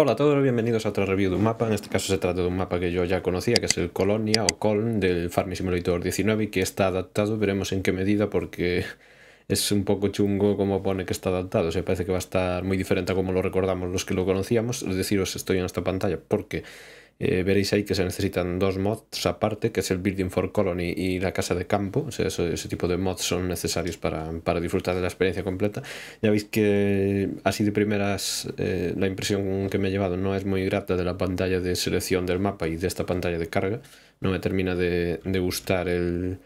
Hola a todos, bienvenidos a otra review de un mapa. En este caso se trata de un mapa que yo ya conocía, que es el Colonia o Coln del Farming Simulator 19 que está adaptado, veremos en qué medida porque es un poco chungo como pone que está adaptado. Se parece que va a estar muy diferente a como lo recordamos los que lo conocíamos. Es decir, os estoy en esta pantalla porque eh, veréis ahí que se necesitan dos mods aparte, que es el Building for Colony y la casa de campo. sea, ese, tipo de mods son necesarios para, disfrutar de la experiencia completa. Ya veis que así de primeras eh, la impresión que me ha llevado no es muy grata de la pantalla de selección del mapa y de esta pantalla de carga. No me termina de, gustar el,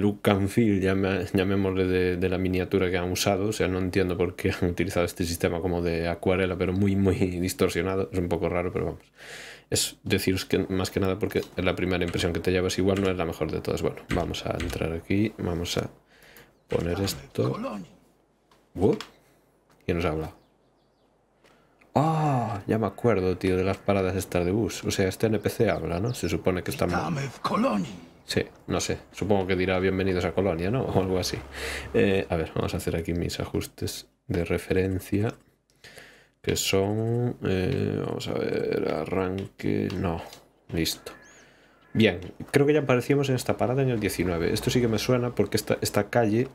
look and feel, llamémosle de, de, la miniatura que han usado. O sea, no entiendo por qué han utilizado este sistema como de acuarela, pero muy, muy distorsionado. Es un poco raro, pero vamos es deciros que más que nada porque la primera impresión que te llevas igual no es la mejor de todas. Bueno, vamos a entrar aquí, vamos a poner esto. Uh, ¿Quién nos habla Ah, ya me acuerdo, tío, de las paradas estas de bus. O sea, este NPC habla, ¿no? Se supone que está mal. Sí, no sé. Supongo que dirá bienvenidos a Colonia, ¿no? O algo así. Eh, a ver, vamos a hacer aquí mis ajustes de referencia que son, eh, vamos a ver, arranque, no, listo. Bien, creo que ya aparecíamos en esta parada en el 19. Esto sí que me suena porque esta, esta calle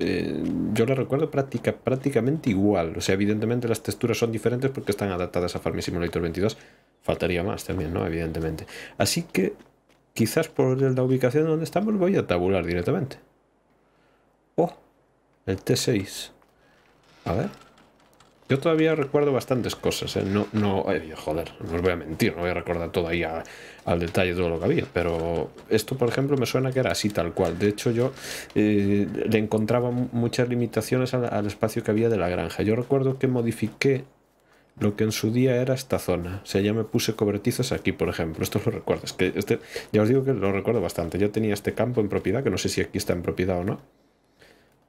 eh, yo la recuerdo práctica, prácticamente igual. O sea, evidentemente las texturas son diferentes porque están adaptadas a Farming Simulator 22. Faltaría más también, ¿no? Evidentemente. Así que quizás por la ubicación donde estamos voy a tabular directamente. Oh, el T6. A ver. Yo todavía recuerdo bastantes cosas, ¿eh? no, no, eh, joder, no os voy a mentir, no voy a recordar todo ahí al detalle todo lo que había, pero esto, por ejemplo, me suena que era así tal cual. De hecho, yo eh, le encontraba muchas limitaciones al, espacio que había de la granja. Yo recuerdo que modifiqué lo que en su día era esta zona. O sea, ya me puse cobertizos aquí, por ejemplo. Esto lo recuerdo. que este, ya os digo que lo recuerdo bastante. Yo tenía este campo en propiedad, que no sé si aquí está en propiedad o no.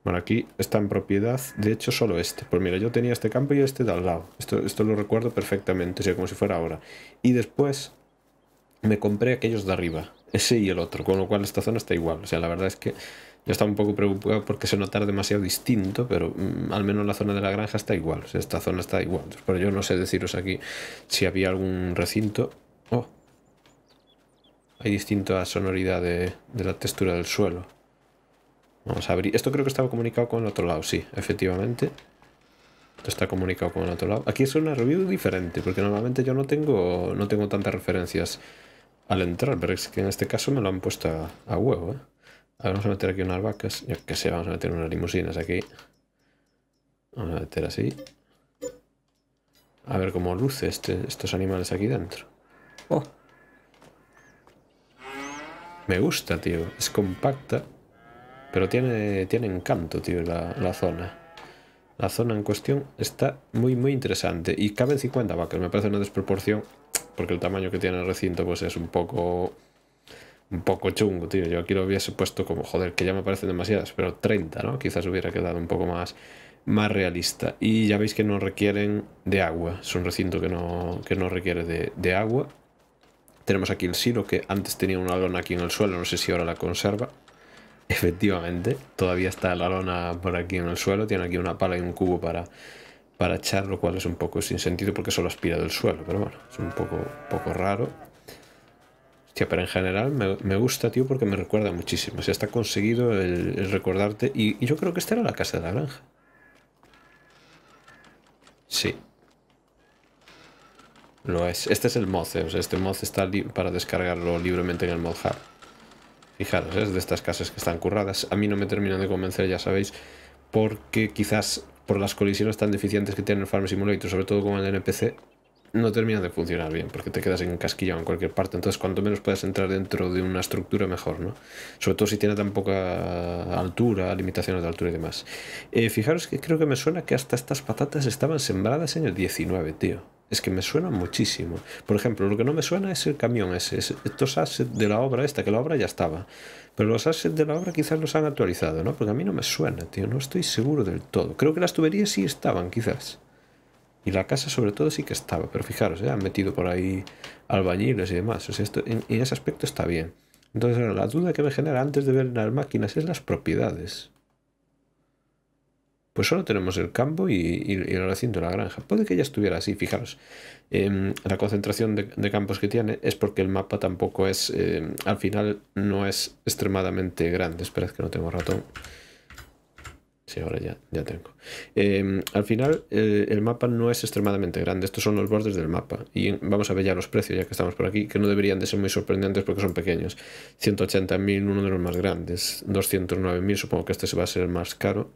Bueno, aquí está en propiedad, de hecho solo este. Pues mira, yo tenía este campo y este de al lado. Esto, esto lo recuerdo perfectamente, o sea, como si fuera ahora. Y después me compré aquellos de arriba, ese y el otro, con lo cual esta zona está igual. O sea, la verdad es que yo estaba un poco preocupado porque se notara demasiado distinto, pero mm, al menos la zona de la granja está igual. O sea, esta zona está igual. Pero yo no sé deciros aquí si había algún recinto. Oh, hay distinta sonoridad de la textura del suelo. Vamos a abrir. Esto creo que estaba comunicado con el otro lado, sí, efectivamente. Esto está comunicado con el otro lado. Aquí es una review diferente, porque normalmente yo no tengo, no tengo tantas referencias al entrar, pero es que en este caso me lo han puesto a, huevo, ¿eh? A ver, vamos a meter aquí unas vacas. ya que sé, vamos a meter unas limusinas aquí. Vamos a meter así. A ver cómo luce este, estos animales aquí dentro. Oh. Me gusta, tío. Es compacta. Pero tiene, tiene encanto, tío, la, zona. La zona en cuestión está muy, muy interesante. Y caben 50 vacas. Me parece una desproporción. Porque el tamaño que tiene el recinto pues es un poco... Un poco chungo, tío. Yo aquí lo hubiese puesto como, joder, que ya me parecen demasiadas. Pero 30, ¿no? Quizás hubiera quedado un poco más más realista. Y ya veis que no requieren de agua. Es un recinto que no, no requiere de, de, agua. Tenemos aquí el silo que antes tenía una lona aquí en el suelo. No sé si ahora la conserva. Efectivamente, todavía está la lona por aquí en el suelo, tiene aquí una pala y un cubo para, para echar, lo cual es un poco sin sentido porque solo aspira del suelo, pero bueno, es un poco, poco raro. Hostia, pero en general me, gusta, tío, porque me recuerda muchísimo. O sea, está conseguido el, recordarte. Y, yo creo que esta era la casa de la granja. Sí. Lo es. Este es el mod, o sea, este mod está para descargarlo libremente en el mod hub. Fijaros, ¿eh? es de estas casas que están curradas. A mí no me terminan de convencer, ya sabéis, porque quizás por las colisiones tan deficientes que tiene el Farm Simulator, sobre todo con el NPC, no terminan de funcionar bien porque te quedas en encasquillado en cualquier parte. Entonces, cuanto menos puedas entrar dentro de una estructura, mejor, ¿no? Sobre todo si tiene tan poca altura, limitaciones de altura y demás. Eh, fijaros que creo que me suena que hasta estas patatas estaban sembradas en el 19, tío. Es que me suena muchísimo. Por ejemplo, lo que no me suena es el camión ese. Es estos assets de la obra esta, que la obra ya estaba. Pero los assets de la obra quizás los han actualizado, ¿no? Porque a mí no me suena, tío. No estoy seguro del todo. Creo que las tuberías sí estaban, quizás. Y la casa sobre todo sí que estaba, pero fijaros, ¿eh? han metido por ahí albañiles y demás. esto, en, ese aspecto está bien. Entonces, la duda que me genera antes de ver las máquinas es las propiedades. Pues solo tenemos el campo y, el recinto de la granja. Puede que ya estuviera así, fijaros. Em, la concentración de, campos que tiene es porque el mapa tampoco es, em, al final, no es extremadamente grande. Esperad que no tengo ratón. Sí, ahora ya, ya tengo. Em, al final, eh, el mapa no es extremadamente grande. Estos son los bordes del mapa. Y vamos a ver ya los precios, ya que estamos por aquí, que no deberían de ser muy sorprendentes porque son pequeños. 180.000, uno de los más grandes. 209.000, supongo que este va a ser el más caro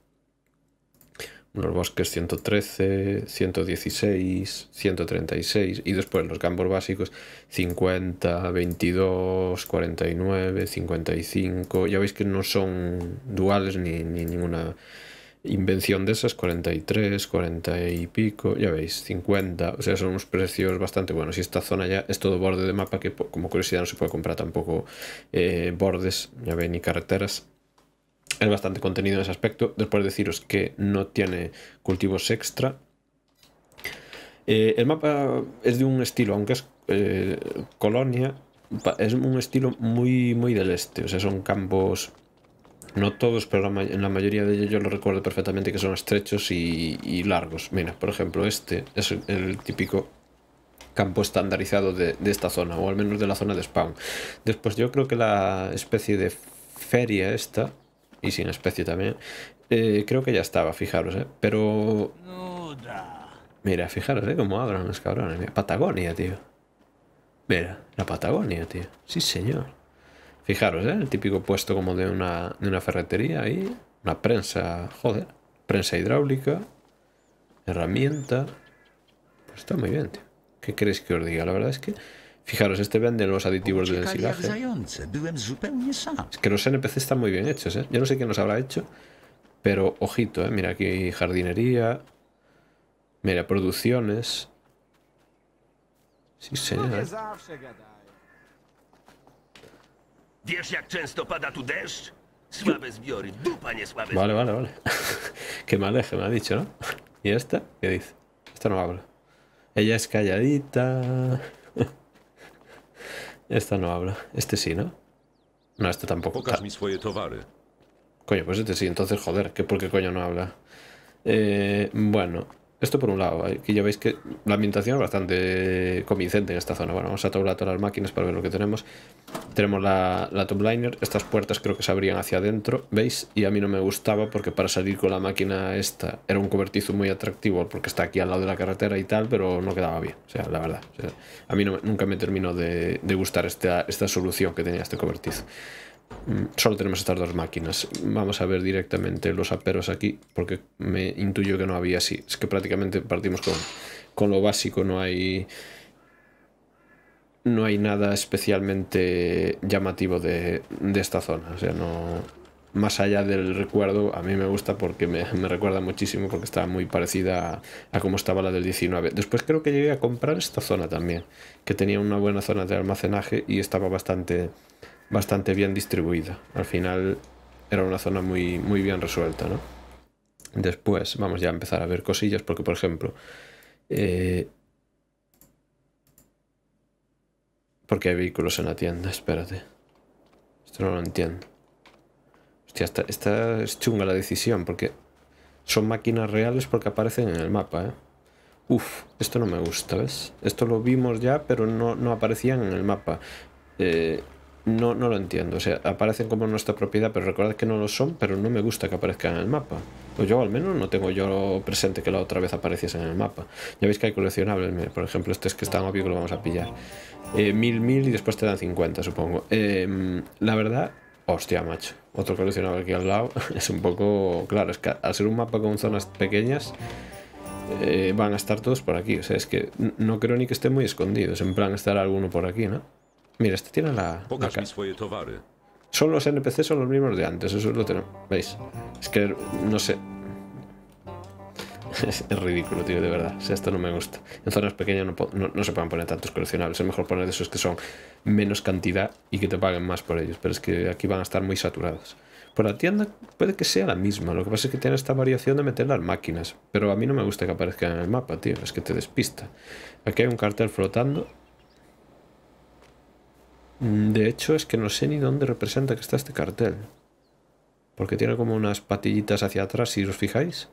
los bosques 113, 116, 136 y después los gambos básicos 50, 22, 49, 55. Ya veis que no son duales ni, ninguna invención de esas, 43, 40 y pico, ya veis, 50, o sea, son unos precios bastante buenos. Y esta zona ya es todo borde de mapa que, como curiosidad, no se puede comprar tampoco eh, bordes, ya veis, ni carreteras bastante contenido en ese aspecto. Después deciros que no tiene cultivos extra. Eh, el mapa es de un estilo, aunque es eh, colonia, es un estilo muy, muy del este. O sea, son campos, no todos, pero en la mayoría de ellos yo lo recuerdo perfectamente que son estrechos y, largos. Mira, por ejemplo, este es el, típico campo estandarizado de, de, esta zona, o al menos de la zona de spawn. Después yo creo que la especie de feria esta, y sin especie también. Eh, creo que ya estaba, fijaros, ¿eh? Pero... Mira, fijaros, ¿eh? Cómo abran los cabrones. Patagonia, tío. Mira, la Patagonia, tío. Sí, señor. Fijaros, ¿eh? El típico puesto como de una, ferretería ahí. Una prensa, joder. Prensa hidráulica. Herramienta. Pues está muy bien, tío. ¿Qué queréis que os diga? La verdad es que... Fijaros, este vende los aditivos de ensilaje. Es que los NPC están muy bien hechos, ¿eh? Yo no sé quién los habrá hecho, pero ojito, ¿eh? Mira, aquí jardinería. Mira, producciones. Sí, señor. Vale, vale, vale. que me aleje, me ha dicho, ¿no? ¿Y esta? ¿Qué dice? Esta no habla. Ella es calladita. Esta no habla. Este sí, ¿no? No, este tampoco. Coño, pues este sí, entonces joder, que por qué coño no habla. Eh, bueno, esto por un lado, aquí ya veis que la ambientación es bastante convincente en esta zona. Bueno, vamos a tablar todas las máquinas para ver lo que tenemos. Tenemos la, la top liner, estas puertas creo que se abrían hacia adentro, ¿veis? Y a mí no me gustaba porque para salir con la máquina esta era un cobertizo muy atractivo porque está aquí al lado de la carretera y tal, pero no quedaba bien, o sea, la verdad. a mí nunca me terminó de, gustar esta, esta solución que tenía este cobertizo. Mm, solo tenemos estas dos máquinas. Vamos a ver directamente los aperos aquí, porque me intuyo que no había así. Es que prácticamente partimos con, lo básico, no hay no hay nada especialmente llamativo de, esta zona. O sea, no. Más allá del recuerdo, a mí me gusta porque me, recuerda muchísimo porque está muy parecida a, a, como estaba la del 19. Después creo que llegué a comprar esta zona también, que tenía una buena zona de almacenaje y estaba bastante, bastante bien distribuida. Al final era una zona muy, muy bien resuelta, ¿no? Después vamos ya a empezar a ver cosillas, porque por ejemplo, eh... porque hay vehículos en la tienda, espérate. Esto no lo entiendo. Hostia, esta, es chunga la decisión, porque son máquinas reales porque aparecen en el mapa, ¿eh? Uf, esto no me gusta, ¿ves? Esto lo vimos ya, pero no, no aparecían en el mapa. Eh, no, no lo entiendo. O sea, aparecen como nuestra propiedad, pero recordad que no lo son, pero no me gusta que aparezcan en el mapa. pues yo al menos no tengo yo presente que la otra vez apareciese en el mapa. Ya veis que hay coleccionables, por ejemplo, este es que está en obvio que lo vamos a pillar. Eh, mil, mil y después te dan 50, supongo. Em, la verdad, hostia, macho. Otro coleccionable aquí al lado es un poco... Claro, es que al ser un mapa con zonas pequeñas... Eh, van a estar todos por aquí, o sea, es que no creo ni que estén muy escondidos, en plan estar alguno por aquí, ¿no? Mira, este tiene la... Son los NPC, son los mismos de antes, eso es lo tenemos. ¿Veis? Es que, no sé. es ridículo, tío, de verdad. O sea, esto no me gusta. En zonas pequeñas no, se pueden poner tantos coleccionables. Es mejor poner de esos que son menos cantidad y que te paguen más por ellos. Pero es que aquí van a estar muy saturados. Por la tienda puede que sea la misma. Lo que pasa es que tiene esta variación de meter las máquinas. Pero a mí no me gusta que aparezcan en el mapa, tío. Es que te despista. Aquí hay un cartel flotando Mm, de hecho, es que no sé ni dónde representa que está este cartel. Porque tiene como unas patillitas hacia atrás, si os fijáis.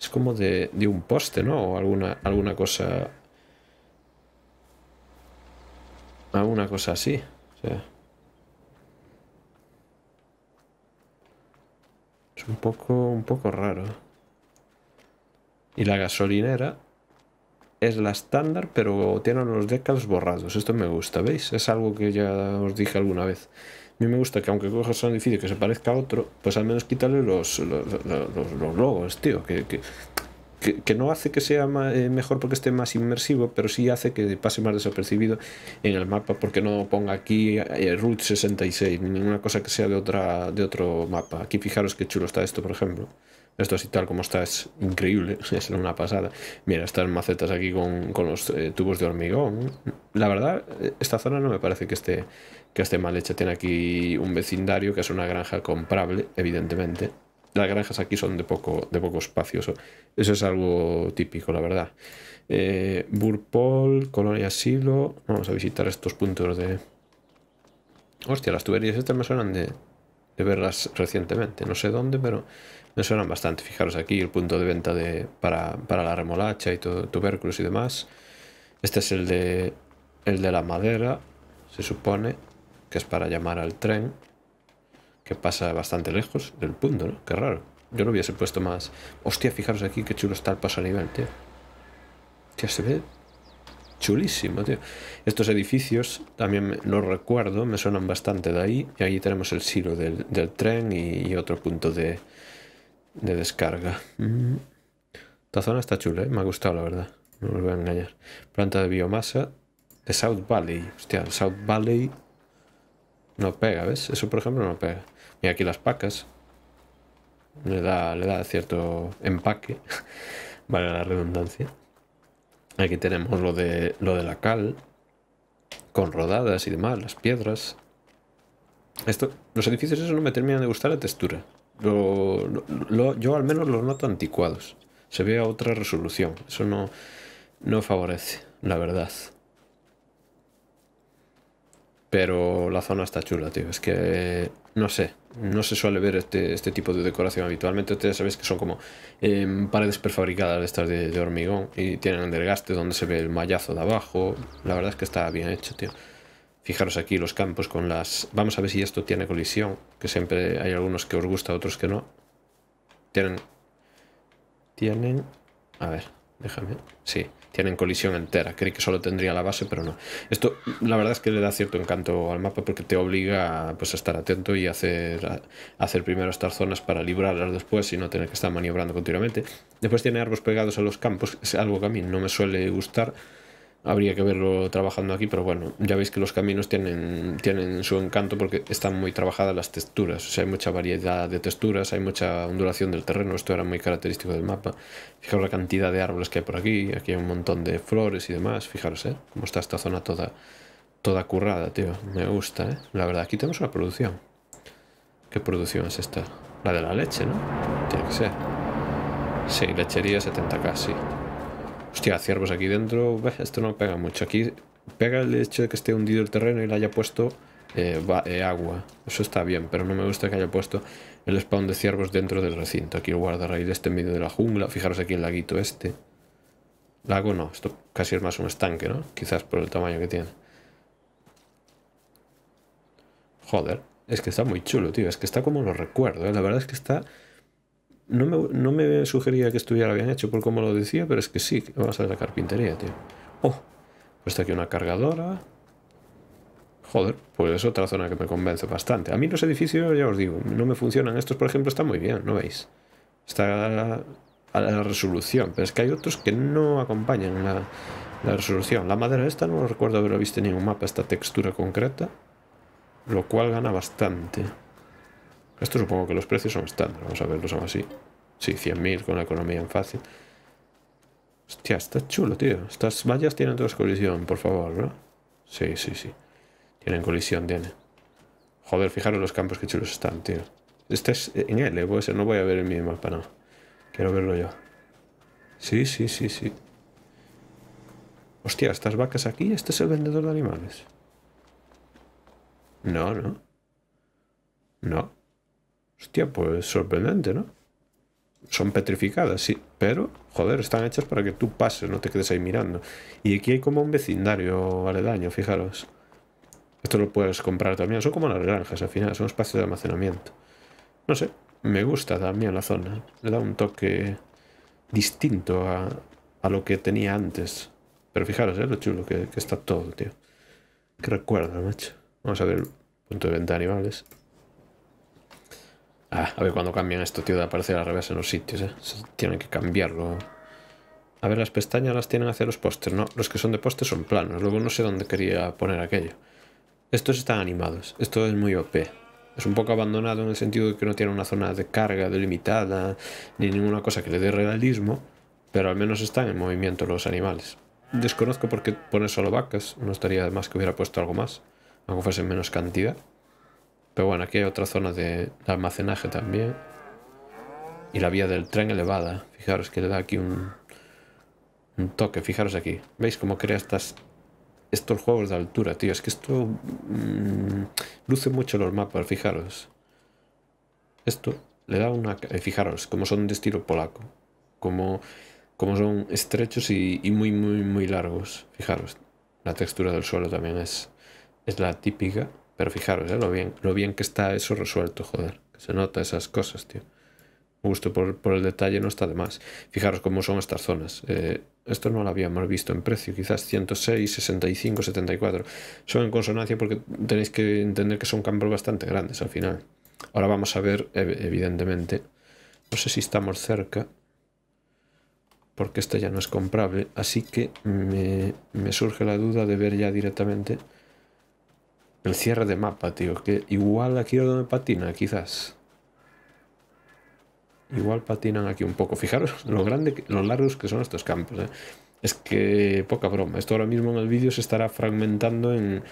Es como de, de un poste, ¿no? O alguna, alguna cosa... Alguna cosa así. O sea... Es un poco, un poco raro. Y la gasolinera es la estándar, pero tiene los decals borrados. Esto me gusta, ¿veis? Es algo que ya os dije alguna vez. A mí me gusta que aunque cojas un edificio que se parezca a otro, pues al menos quítale los, los, los, logos, tío. Que, que, no hace que sea eh, mejor porque esté más inmersivo, pero sí hace que pase más desapercibido en el mapa porque no ponga aquí eh, Route 66 ni ninguna cosa que sea de, otra, de otro mapa. Aquí fijaros qué chulo está esto, por ejemplo. Esto así tal como está es increíble, es una pasada. Mira, estas macetas aquí con, los eh, tubos de hormigón. La verdad, eh, esta zona no me parece que esté, que esté mal hecha. Tiene aquí un vecindario que es una granja comprable, evidentemente. Las granjas aquí son de poco, de Eso es algo típico, la verdad. Eh, Burpol, Colonia Silo... Vamos a visitar estos puntos de... Hostia, las tuberías estas me suenan de, verlas recientemente. No sé dónde, pero me suenan bastante. Fijaros aquí el punto de venta de, para, para la remolacha y todo, tubérculos y demás. Este es el de, el de la madera, se supone, que es para llamar al tren, que pasa bastante lejos del punto, ¿no? Qué raro. Yo lo hubiese puesto más... Hostia, fijaros aquí qué chulo está el paso a nivel, tío. Ya se ve chulísimo, tío. Estos edificios también los recuerdo, me suenan bastante de ahí. Y ahí tenemos el silo del, tren y, otro punto de, descarga. Mm. Esta zona está chula, ¿eh? me ha gustado, la verdad. No os voy a engañar. Planta de biomasa de South Valley. Hostia, South Valley no pega, ¿ves? Eso, por ejemplo, no pega. Y aquí las pacas. Le da, le da cierto empaque. vale la redundancia. Aquí tenemos lo de, lo de la cal, con rodadas y demás, las piedras. Esto, los edificios eso no me terminan de gustar la textura. yo al menos los noto anticuados. Se ve a otra resolución. Eso no, no favorece, la verdad. Pero la zona está chula, tío. Es que no sé, no se suele ver este, este tipo de decoración habitualmente. Ustedes sabéis que son como em, paredes prefabricadas estas de, hormigón y tienen delgaste donde se ve el mallazo de abajo. La verdad es que está bien hecho, tío. Fijaros aquí los campos con las... Vamos a ver si esto tiene colisión, que siempre hay algunos que os gusta, otros que no. Tienen... Tienen... A ver, Déjame. Sí, tienen colisión entera. Creí que solo tendría la base, pero no. Esto, la verdad es que le da cierto encanto al mapa porque te obliga pues, a estar atento y hacer, hacer primero estas zonas para librarlas después y no tener que estar maniobrando continuamente. Después tiene árboles pegados a los campos, es algo que a mí no me suele gustar habría que verlo trabajando aquí, pero bueno, ya veis que los caminos tienen, tienen su encanto porque están muy trabajadas las texturas, o sea, hay mucha variedad de texturas, hay mucha ondulación del terreno, esto era muy característico del mapa. Fijaros la cantidad de árboles que hay por aquí, aquí hay un montón de flores y demás, fijaros, ¿eh? Cómo está esta zona toda, toda currada, tío, me gusta, ¿eh? La verdad, aquí tenemos una producción. ¿Qué producción es esta? La de la leche, ¿no? Tiene que ser. Sí, lechería 70k, sí. Hostia, ciervos aquí dentro. Esto no pega mucho. Aquí pega el hecho de que esté hundido el terreno y le haya puesto eh, eh, agua. Eso está bien, pero no me gusta que haya puesto el spawn de ciervos dentro del recinto. Aquí el de este medio de la jungla. Fijaros aquí el laguito este. Lago no, esto casi es más un estanque, ¿no? Quizás por el tamaño que tiene. Joder, es que está muy chulo, tío. Es que está como lo recuerdo, ¿eh? La verdad es que está no me, no me sugería que estuviera bien hecho por como lo decía, pero es que sí, vamos a la carpintería, tío. Oh, pues está aquí una cargadora. Joder, pues es otra zona que me convence bastante. A mí los edificios, ya os digo, no me funcionan. Estos, por ejemplo, están muy bien, ¿no veis? Está a la resolución, pero es que hay otros que no acompañan la, la resolución. La madera esta no recuerdo haberla visto en ningún mapa, esta textura concreta, lo cual gana bastante. Esto supongo que los precios son estándar. Vamos a verlos son así. Sí, 100.000 con la economía en fácil. Hostia, está chulo, tío. Estas vallas tienen todas colisión, por favor, ¿no? Sí, sí, sí. Tienen colisión, tiene. Joder, fijaros los campos que chulos están, tío. Este es eh, en L, No voy a ver el mi mapa, no. Quiero verlo yo. Sí, sí, sí, sí. Hostia, estas vacas aquí, este es el vendedor de animales. No, no. No. Hostia, pues sorprendente, ¿no? Son petrificadas, sí, pero, joder, están hechas para que tú pases, no te quedes ahí mirando. Y aquí hay como un vecindario aledaño, fijaros. Esto lo puedes comprar también, son como las granjas al final, son espacios de almacenamiento. No sé, me gusta también la zona, le da un toque distinto a, lo que tenía antes. Pero fijaros, ¿eh? lo chulo que, está todo, tío. Que recuerda, macho. Vamos a ver el punto de venta de animales. Ah, a ver cuando cambian esto, tío, de aparecer al revés en los sitios, eh. Tienen que cambiarlo. A ver, las pestañas las tienen hacia los postes, ¿no? Los que son de postes son planos. Luego no sé dónde quería poner aquello. Estos están animados. Esto es muy OP. Es un poco abandonado en el sentido de que no tiene una zona de carga delimitada, ni ninguna cosa que le dé realismo, pero al menos están en movimiento los animales. Desconozco por qué pone solo vacas. No estaría de más que hubiera puesto algo más, aunque fuese menos cantidad. Pero bueno, aquí hay otra zona de almacenaje también. Y la vía del tren elevada. Fijaros que le da aquí un, un toque. Fijaros aquí. ¿Veis cómo crea estas, estos juegos de altura, tío? Es que esto mm, luce mucho los mapas, fijaros. Esto le da una... Eh, fijaros, como son de estilo polaco. Como, como son estrechos y, y muy, muy, muy largos. Fijaros, la textura del suelo también es, es la típica. Pero fijaros, ¿eh? lo, bien, lo bien que está eso resuelto, joder. Que se nota esas cosas, tío. Gusto por, el detalle no está de más. Fijaros cómo son estas zonas. Eh, esto no lo habíamos visto en precio, quizás 106, 65, 74. Son en consonancia porque tenéis que entender que son cambios bastante grandes al final. Ahora vamos a ver, evidentemente, no sé si estamos cerca, porque este ya no es comprable, así que me surge la duda de ver ya directamente el cierre de mapa, tío. Que igual aquí es donde patina, quizás. Igual patinan aquí un poco. Fijaros lo grande, largos que son estos campos. Eh. Es que poca broma. Esto ahora mismo en el vídeo se estará fragmentando en,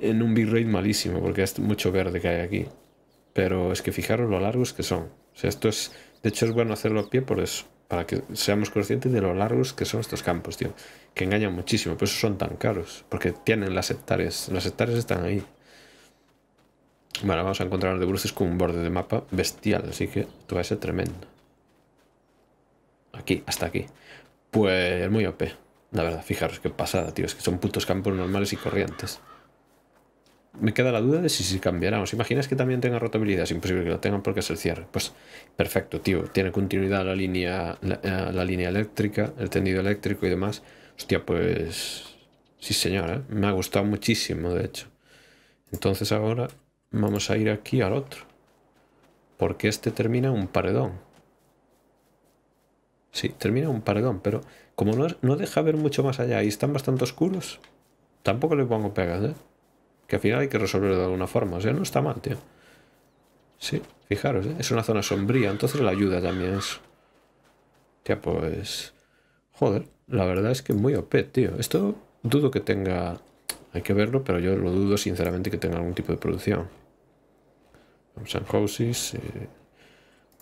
en un bitrate malísimo, porque es mucho verde que hay aquí. Pero es que fijaros lo largos que son. O esto es. De hecho, es bueno hacerlo a pie por eso. Para que seamos conscientes de lo largos que son estos campos, tío. Que engañan muchísimo. Por eso son tan caros. Porque tienen las hectáreas. Las hectáreas están ahí. Bueno, vamos a encontrar de bruces con un borde de mapa bestial, así que esto va a ser tremendo. Aquí, hasta aquí. Pues muy OP. La verdad, fijaros qué pasada, tío. Es que son putos campos normales y corrientes. Me queda la duda de si se cambiará. ¿Os imaginas que también tenga rotabilidad? Es imposible que lo tengan porque es el cierre. Pues perfecto, tío. Tiene continuidad la línea, la, eh, línea eléctrica, el tendido eléctrico y demás. Hostia, pues... Sí, señor. ¿eh? Me ha gustado muchísimo, de hecho. Entonces ahora Vamos a ir aquí al otro. Porque este termina un paredón. Sí, termina un paredón, pero como no, deja ver mucho más allá y están bastante oscuros, tampoco le pongo pegas, ¿eh? Que al final hay que resolverlo de alguna forma. O sea, no está mal, tío. Sí, fijaros, ¿eh? es una zona sombría, entonces la ayuda también es... Tía, pues... Joder, la verdad es que muy OP, tío. Esto dudo que tenga hay que verlo, pero yo lo dudo sinceramente que tenga algún tipo de producción. san Houses, eh,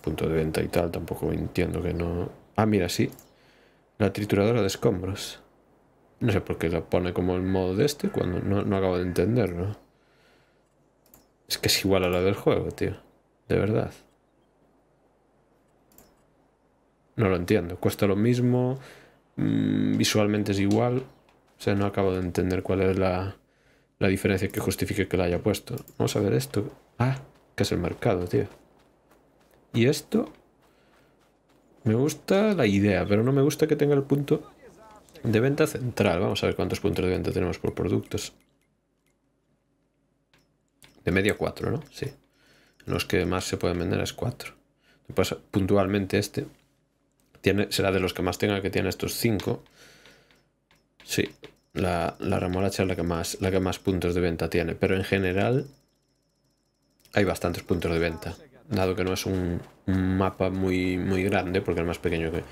punto de venta y tal, tampoco entiendo que no... Ah, mira, sí. La trituradora de escombros. No sé por qué la pone como el modo de este cuando no, no acabo de entenderlo. Es que es igual a la del juego, tío. De verdad. No lo entiendo. Cuesta lo mismo. Mm, visualmente es igual. O sea, no acabo de entender cuál es la, diferencia que justifique que la haya puesto. Vamos a ver esto. Ah, que es el mercado, tío. Y esto... Me gusta la idea, pero no me gusta que tenga el punto de venta central. Vamos a ver cuántos puntos de venta tenemos por productos. De media cuatro, ¿no? Sí. Los que más se pueden vender es cuatro. Pues puntualmente este tiene, será de los que más tenga, que tiene estos cinco... Sí, la, la remolacha es la que, más, la que más puntos de venta tiene, pero en general hay bastantes puntos de venta, dado que no es un, mapa muy, muy grande, porque es más pequeño que,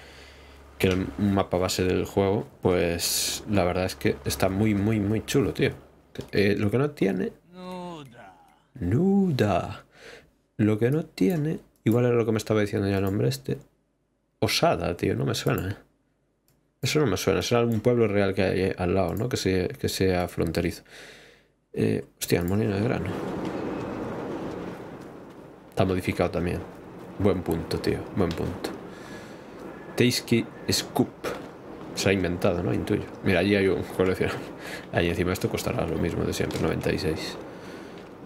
el mapa base del juego, pues la verdad es que está muy, muy, muy chulo, tío. Eh, lo que no tiene... Nuda. Lo que no tiene... Igual era lo que me estaba diciendo ya el hombre este. Osada, tío, no me suena. ¿eh? Eso no me suena, será algún pueblo real que hay al lado, ¿no? Que, sea fronterizo. Eh, hostia, el molino de grano. Está modificado también. Buen punto, tío, buen punto. Tasky Scoop. Se ha inventado, ¿no? Intuyo. Mira, allí hay un coleccionario. Ahí encima esto costará lo mismo de siempre, 96.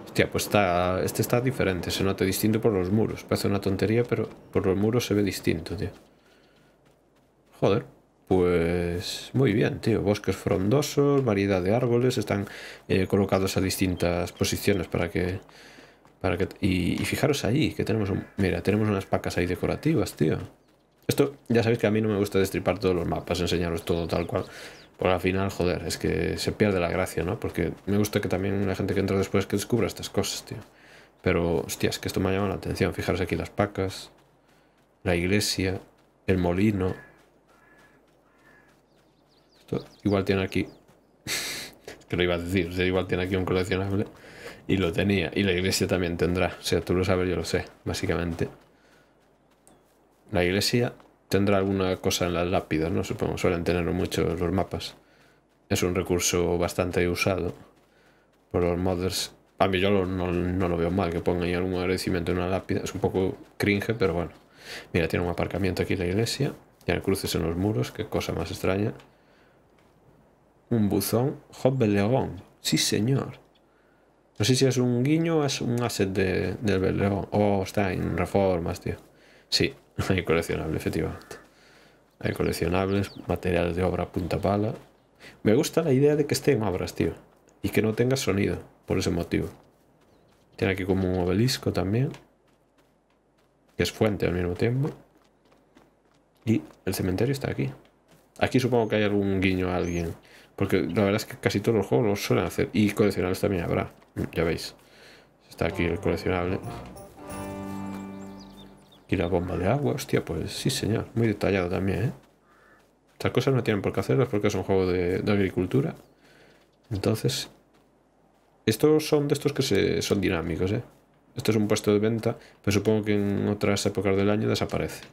Hostia, pues está, este está diferente, se nota distinto por los muros. Parece una tontería, pero por los muros se ve distinto, tío. Joder. Pues muy bien, tío. Bosques frondosos, variedad de árboles, están eh, colocados a distintas posiciones para que... Para que y, fijaros ahí, que tenemos... Un, mira, tenemos unas pacas ahí decorativas, tío. Esto, ya sabéis que a mí no me gusta destripar todos los mapas, enseñaros todo tal cual. Porque al final, joder, es que se pierde la gracia, ¿no? Porque me gusta que también la gente que entra después que descubra estas cosas, tío. Pero, hostia, es que esto me ha llamado la atención. Fijaros aquí las pacas, la iglesia, el molino igual tiene aquí. que lo iba a decir. O igual tiene aquí un coleccionable. Y lo tenía. Y la iglesia también tendrá. O sea, tú lo sabes, yo lo sé, básicamente. La iglesia tendrá alguna cosa en las lápidas, ¿no? Supongo, suelen tenerlo mucho los mapas. Es un recurso bastante usado por los mothers A mí yo no, lo veo mal, que pongan ahí algún agradecimiento en una lápida. Es un poco cringe, pero bueno. Mira, tiene un aparcamiento aquí la iglesia. Tiene cruces en los muros, qué cosa más extraña. Un buzón Job Sí, señor. No sé si es un guiño o es un asset del Belegón. Oh, está en reformas, tío. Sí, hay coleccionables, efectivamente. Hay coleccionables, materiales de obra punta pala. Me gusta la idea de que esté en obras, tío. Y que no tenga sonido, por ese motivo. Tiene aquí como un obelisco también. Que es fuente al mismo tiempo. Y el cementerio está aquí. Aquí supongo que hay algún guiño a alguien. Porque la verdad es que casi todos los juegos los suelen hacer. Y coleccionables también habrá. Ya veis. Está aquí el coleccionable. Y la bomba de agua. Hostia, pues sí, señor. Muy detallado también, ¿eh? Estas cosas no tienen por qué hacerlas porque es un juego de, agricultura. Entonces... Estos son de estos que son dinámicos, ¿eh? Esto es un puesto de venta, pero supongo que en otras épocas del año desaparece.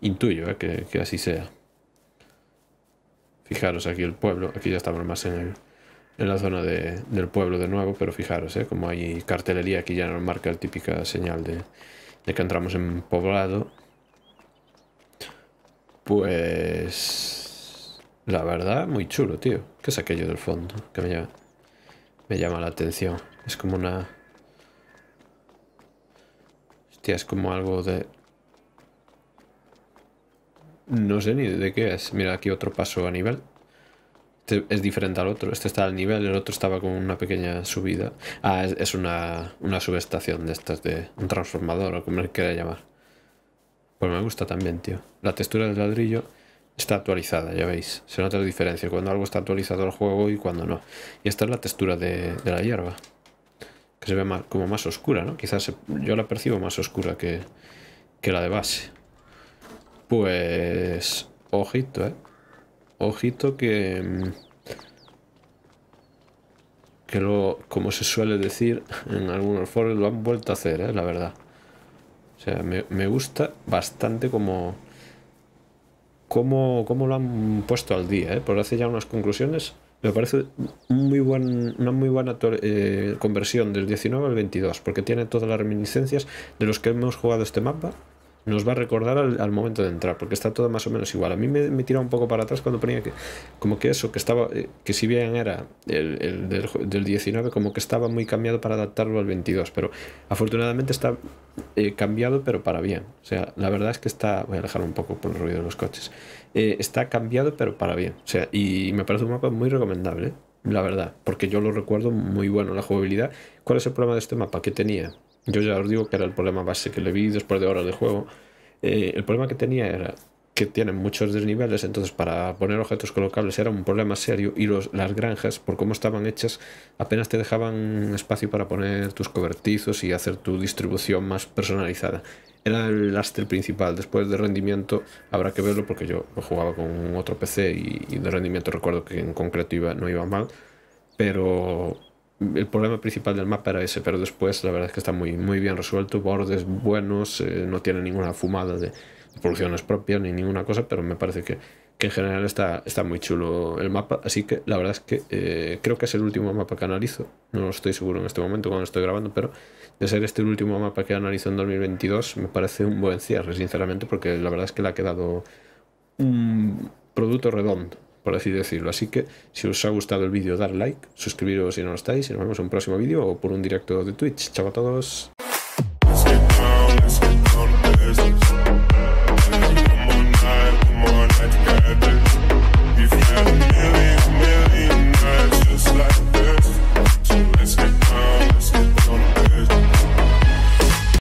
Intuyo ¿eh? que así sea. Fijaros aquí el pueblo, aquí ya estamos más en, en la zona de, del pueblo de nuevo, pero fijaros, ¿eh? como hay cartelería, aquí ya nos marca el típica señal de, de que entramos en poblado. Pues... La verdad, muy chulo, tío. ¿Qué es aquello del fondo? Que me llama, me llama la atención. Es como una... Hostia, es como algo de no sé ni de qué es. Mira, aquí otro paso a nivel. Este es diferente al otro. Este está al nivel, el otro estaba con una pequeña subida. Ah, es, una, subestación de estas, de un transformador o como le quiera llamar. Pues me gusta también, tío. La textura del ladrillo está actualizada, ya veis. Se nota la diferencia cuando algo está actualizado el juego y cuando no. Y esta es la textura de, la hierba. Que se ve como más oscura, ¿no? Quizás yo la percibo más oscura que la de base. Pues... Ojito, ¿eh? Ojito que... Mm, que lo, como se suele decir en algunos foros, lo han vuelto a hacer, ¿eh? la verdad. O sea, me, gusta bastante como... Cómo, lo han puesto al día, ¿eh? por hacer ya unas conclusiones. Me parece muy una muy buena eh, conversión del 19 al 22, porque tiene todas las reminiscencias de los que hemos jugado este mapa nos va a recordar al, momento de entrar, porque está todo más o menos igual. A mí me, tira un poco para atrás cuando ponía que, como que eso, que estaba, eh, que si bien era el, del, 19, como que estaba muy cambiado para adaptarlo al 22, pero afortunadamente está eh, cambiado, pero para bien. O sea, la verdad es que está, voy a dejar un poco por el ruido de los coches, eh, está cambiado, pero para bien. O sea, y me parece un mapa muy recomendable, la verdad, porque yo lo recuerdo muy bueno, la jugabilidad. ¿Cuál es el problema de este mapa? Que tenía yo ya os digo que era el problema base que le vi después de horas de juego. Eh, el problema que tenía era que tienen muchos desniveles, entonces para poner objetos colocables era un problema serio y los, las granjas, por cómo estaban hechas, apenas te dejaban espacio para poner tus cobertizos y hacer tu distribución más personalizada. Era el lastre principal, después de rendimiento habrá que verlo porque yo jugaba con otro PC y, de rendimiento recuerdo que en concreto no iba mal, pero el problema principal del mapa era ese, pero después la verdad es que está muy, muy bien resuelto, bordes buenos, eh, no tiene ninguna fumada de producciones propias ni ninguna cosa, pero me parece que, que en general está, está muy chulo el mapa, así que la verdad es que eh, creo que es el último mapa que analizo, no estoy seguro en este momento cuando estoy grabando, pero de ser este el último mapa que analizo en 2022 me parece un buen cierre, sinceramente, porque la verdad es que le ha quedado un producto redondo por así decirlo. Así que si os ha gustado el vídeo, dar like, suscribiros si no lo estáis y nos vemos en un próximo vídeo o por un directo de Twitch. Chao a todos.